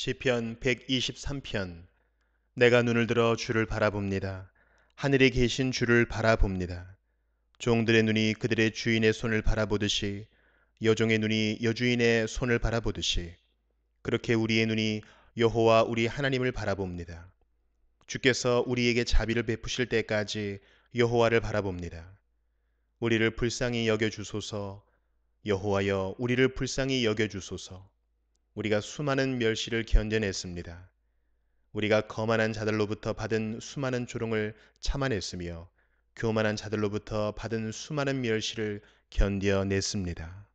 시편 123편 내가 눈을 들어 주를 바라봅니다. 하늘에 계신 주를 바라봅니다. 종들의 눈이 그들의 주인의 손을 바라보듯이 여종의 눈이 여주인의 손을 바라보듯이 그렇게 우리의 눈이 여호와 우리 하나님을 바라봅니다. 주께서 우리에게 자비를 베푸실 때까지 여호와를 바라봅니다. 우리를 불쌍히 여겨 주소서. 여호와여 우리를 불쌍히 여겨 주소서. 우리가 수많은 멸시를 견뎌냈습니다. 우리가 거만한 자들로부터 받은 수많은 조롱을 참아냈으며 교만한 자들로부터 받은 수많은 멸시를 견뎌냈습니다.